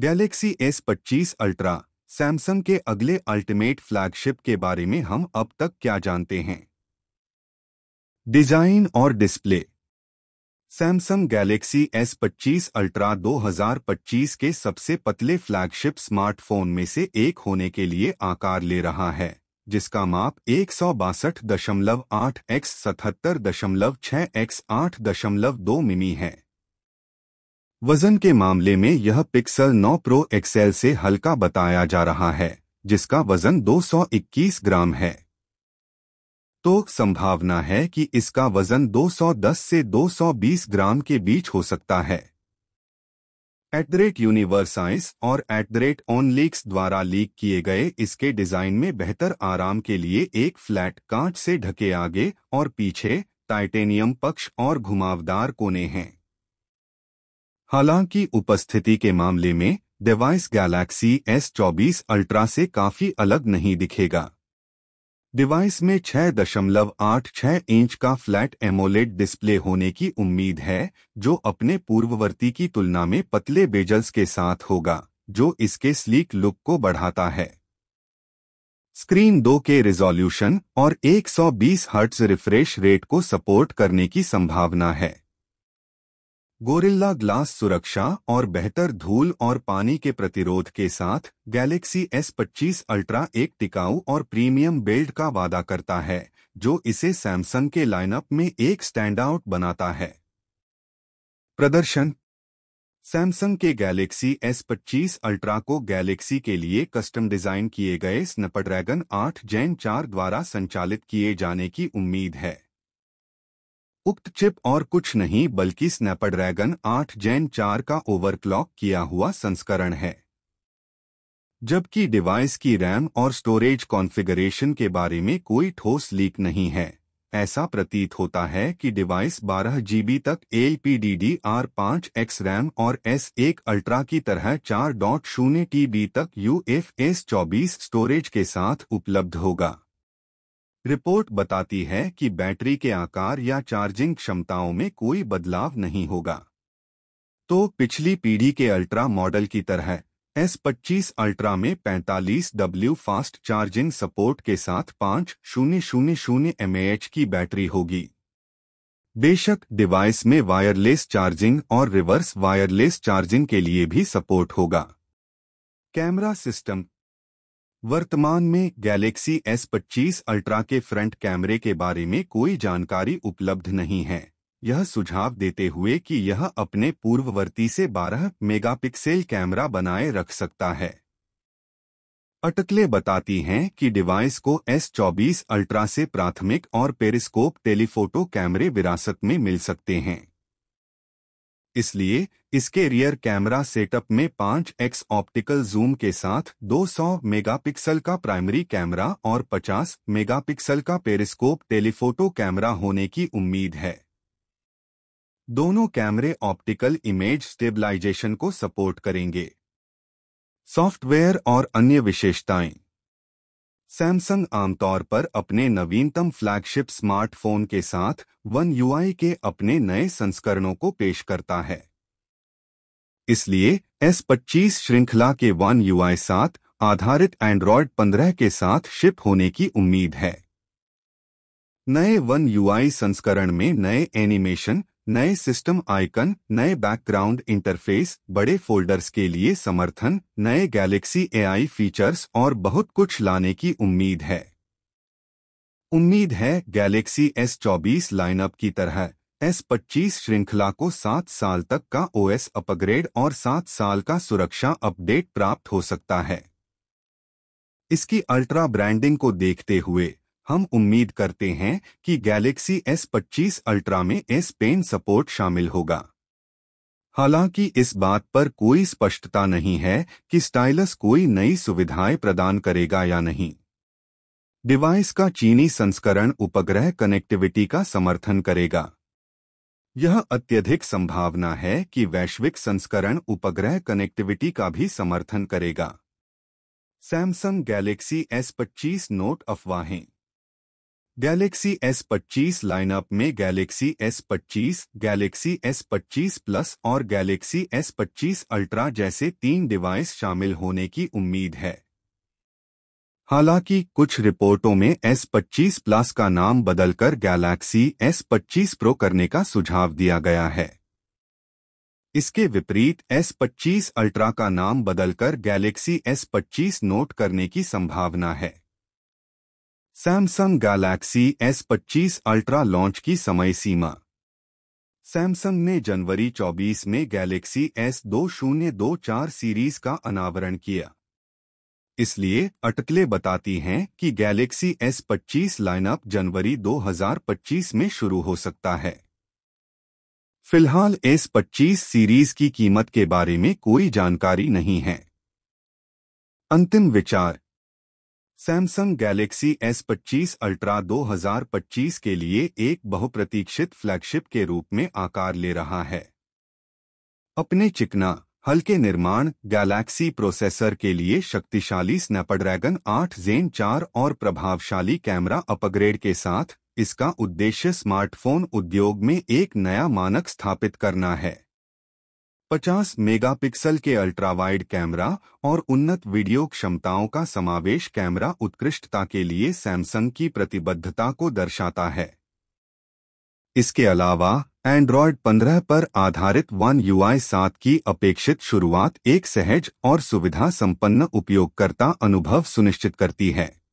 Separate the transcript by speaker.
Speaker 1: Galaxy S पच्चीस Ultra Samsung के अगले अल्टीमेट फ्लैगशिप के बारे में हम अब तक क्या जानते हैं डिजाइन और डिस्प्ले सैमसंग गैलेक्सी एस पच्चीस अल्ट्रा 2025 के सबसे पतले फ्लैगशिप स्मार्टफोन में से एक होने के लिए आकार ले रहा है जिसका माप एक सौ बासठ दशमलव आठ एक्स सतहत्तर दशमलव छह एक्स आठ दशमलव दो मिमी है वजन के मामले में यह पिक्सल 9 प्रो एक्सेल से हल्का बताया जा रहा है जिसका वजन 221 ग्राम है तो संभावना है कि इसका वजन 210 से 220 ग्राम के बीच हो सकता है एट द रेट यूनिवर्साइंस और at the rate OnLeaks द्वारा लीक किए गए इसके डिजाइन में बेहतर आराम के लिए एक फ्लैट कांच से ढके आगे और पीछे टाइटेनियम पक्ष और घुमावदार कोने हैं हालांकि उपस्थिति के मामले में डिवाइस गैलेक्सी S24 अल्ट्रा से काफी अलग नहीं दिखेगा डिवाइस में 6.86 इंच का फ्लैट एमोलेड डिस्प्ले होने की उम्मीद है जो अपने पूर्ववर्ती की तुलना में पतले बेजल्स के साथ होगा जो इसके स्लीक लुक को बढ़ाता है स्क्रीन 2 के रिजोल्यूशन और 120 हर्ट्ज रिफ्रेश रेट को सपोर्ट करने की संभावना है गोरिल्ला ग्लास सुरक्षा और बेहतर धूल और पानी के प्रतिरोध के साथ गैलेक्सी S25 अल्ट्रा एक टिकाऊ और प्रीमियम बेल्ट का वादा करता है जो इसे सैमसंग के लाइनअप में एक स्टैंडआउट बनाता है प्रदर्शन सैमसंग के गैलेक्सी S25 अल्ट्रा को गैलेक्सी के लिए कस्टम डिजाइन किए गए स्नपड्रैगन 8 जैन 4 द्वारा संचालित किए जाने की उम्मीद है उक्त चिप और कुछ नहीं बल्कि स्नैपड्रैगन 8 जैन 4 का ओवरक्लॉक किया हुआ संस्करण है जबकि डिवाइस की रैम और स्टोरेज कॉन्फ़िगरेशन के बारे में कोई ठोस लीक नहीं है ऐसा प्रतीत होता है कि डिवाइस 12 जीबी तक L P D D R पांच एक्स रैम और एस एक अल्ट्रा की तरह चार डॉट शून्य टीबी तक यू एफ एस चौबीस स्टोरेज के साथ उपलब्ध होगा रिपोर्ट बताती है कि बैटरी के आकार या चार्जिंग क्षमताओं में कोई बदलाव नहीं होगा तो पिछली पीढ़ी के अल्ट्रा मॉडल की तरह एस पच्चीस अल्ट्रा में 45 डब्ल्यू फास्ट चार्जिंग सपोर्ट के साथ पाँच शून्य शून्य शून्य एम की बैटरी होगी बेशक डिवाइस में वायरलेस चार्जिंग और रिवर्स वायरलेस चार्जिंग के लिए भी सपोर्ट होगा कैमरा सिस्टम वर्तमान में गैलेक्सी S25 अल्ट्रा के फ्रंट कैमरे के बारे में कोई जानकारी उपलब्ध नहीं है यह सुझाव देते हुए कि यह अपने पूर्ववर्ती से 12 मेगापिक्सेल कैमरा बनाए रख सकता है अटकलें बताती हैं कि डिवाइस को S24 अल्ट्रा से प्राथमिक और पेरिस्कोप टेलीफोटो कैमरे विरासत में मिल सकते हैं इसलिए इसके रियर कैमरा सेटअप में 5x ऑप्टिकल जूम के साथ 200 मेगापिक्सल का प्राइमरी कैमरा और 50 मेगापिक्सल का पेरिस्कोप टेलीफोटो कैमरा होने की उम्मीद है दोनों कैमरे ऑप्टिकल इमेज स्टेबलाइजेशन को सपोर्ट करेंगे सॉफ्टवेयर और अन्य विशेषताएं सैमसंग आमतौर पर अपने नवीनतम फ्लैगशिप स्मार्टफोन के साथ वन यूआई के अपने नए संस्करणों को पेश करता है इसलिए S25 श्रृंखला के वन यूआई सात आधारित एंड्रॉयड 15 के साथ शिप होने की उम्मीद है नए वन यूआई संस्करण में नए एनिमेशन नए सिस्टम आइकन नए बैकग्राउंड इंटरफेस बड़े फोल्डर्स के लिए समर्थन नए गैलेक्सी एआई फीचर्स और बहुत कुछ लाने की उम्मीद है उम्मीद है गैलेक्सी एस चौबीस लाइनअप की तरह एस पच्चीस श्रृंखला को सात साल तक का ओएस अपग्रेड और सात साल का सुरक्षा अपडेट प्राप्त हो सकता है इसकी अल्ट्रा ब्रांडिंग को देखते हुए हम उम्मीद करते हैं कि गैलेक्सी S25 अल्ट्रा में एस पेन सपोर्ट शामिल होगा हालांकि इस बात पर कोई स्पष्टता नहीं है कि स्टाइलस कोई नई सुविधाएं प्रदान करेगा या नहीं डिवाइस का चीनी संस्करण उपग्रह कनेक्टिविटी का समर्थन करेगा यह अत्यधिक संभावना है कि वैश्विक संस्करण उपग्रह कनेक्टिविटी का भी समर्थन करेगा सैमसंग गैलेक्सी S25 नोट अफवाहें गैलेक्सी S25 लाइनअप में Galaxy S25, Galaxy S25 plus और गैलेक्सी S25 अल्ट्रा जैसे तीन डिवाइस शामिल होने की उम्मीद है हालांकि कुछ रिपोर्टों में S25 प्लस का नाम बदलकर गैलेक्सी S25 प्रो करने का सुझाव दिया गया है इसके विपरीत S25 अल्ट्रा का नाम बदलकर गैलेक्सी S25 नोट करने की संभावना है Samsung Galaxy S25 ultra launch की समय सीमा सैमसंग ने जनवरी 24 में गैलेक्सी एस दो शून्य दो चार सीरीज का अनावरण किया इसलिए अटकलें बताती हैं कि गैलेक्सी एस लाइनअप जनवरी 2025 में शुरू हो सकता है फिलहाल एस सीरीज की कीमत के बारे में कोई जानकारी नहीं है अंतिम विचार सैमसंग गैलेक्सी S25 अल्ट्रा 2025 के लिए एक बहुप्रतीक्षित फ्लैगशिप के रूप में आकार ले रहा है अपने चिकना हल्के निर्माण गैलेक्सी प्रोसेसर के लिए शक्तिशाली स्नैपड्रैगन 8 जेन 4 और प्रभावशाली कैमरा अपग्रेड के साथ इसका उद्देश्य स्मार्टफोन उद्योग में एक नया मानक स्थापित करना है 50 मेगापिक्सल के अल्ट्रा वाइड कैमरा और उन्नत वीडियो क्षमताओं का समावेश कैमरा उत्कृष्टता के लिए सैमसंग की प्रतिबद्धता को दर्शाता है इसके अलावा एंड्रॉयड 15 पर आधारित वन यूआई सात की अपेक्षित शुरुआत एक सहज और सुविधा संपन्न उपयोगकर्ता अनुभव सुनिश्चित करती है